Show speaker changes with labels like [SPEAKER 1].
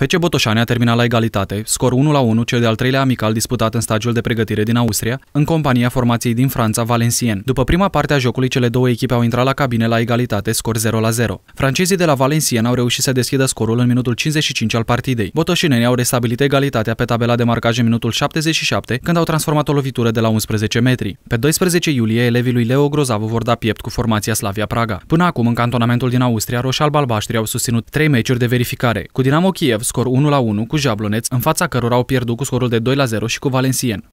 [SPEAKER 1] FC Botoșani a terminat la egalitate, scor 1 la 1, cel de-al treilea amical disputat în stagiul de pregătire din Austria, în compania formației din Franța, Valencien. După prima parte a jocului, cele două echipe au intrat la cabine la egalitate, scor 0 la 0. Francezii de la Valencien au reușit să deschidă scorul în minutul 55 al partidei. Botoșinenii au restabilit egalitatea pe tabela de marcaj în minutul 77, când au transformat o lovitură de la 11 metri. Pe 12 iulie, elevii lui Leo Grozavu vor da piept cu formația Slavia Praga. Până acum, în cantonamentul din Austria, roșal-balbaștri au susținut trei meciuri de verificare. Cu Dinamo Kiev, scor 1-1 cu Jabloneț, în fața cărora au pierdut cu scorul de 2-0 și cu Valencien.